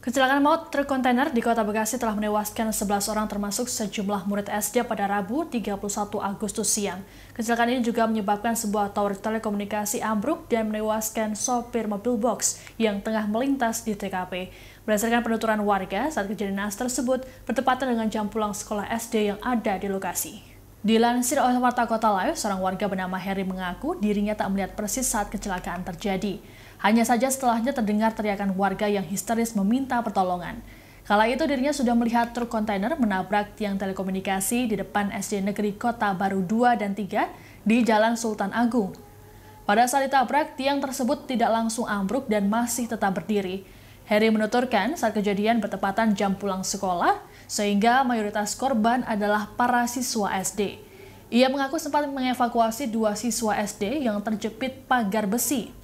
Kecelakaan maut truk kontainer di Kota Bekasi telah menewaskan 11 orang termasuk sejumlah murid SD pada Rabu 31 Agustus siang. Kecelakaan ini juga menyebabkan sebuah tower telekomunikasi ambruk dan menewaskan sopir mobil box yang tengah melintas di TKP. Berdasarkan penuturan warga, saat kejadian nas tersebut bertepatan dengan jam pulang sekolah SD yang ada di lokasi. Dilansir oleh Warta Kota Live, seorang warga bernama Heri mengaku dirinya tak melihat persis saat kecelakaan terjadi. Hanya saja setelahnya terdengar teriakan warga yang histeris meminta pertolongan. Kala itu dirinya sudah melihat truk kontainer menabrak tiang telekomunikasi di depan SD Negeri Kota Baru 2 dan 3 di Jalan Sultan Agung. Pada saat ditabrak, tiang tersebut tidak langsung ambruk dan masih tetap berdiri. Heri menuturkan saat kejadian bertepatan jam pulang sekolah, sehingga mayoritas korban adalah para siswa SD. Ia mengaku sempat mengevakuasi dua siswa SD yang terjepit pagar besi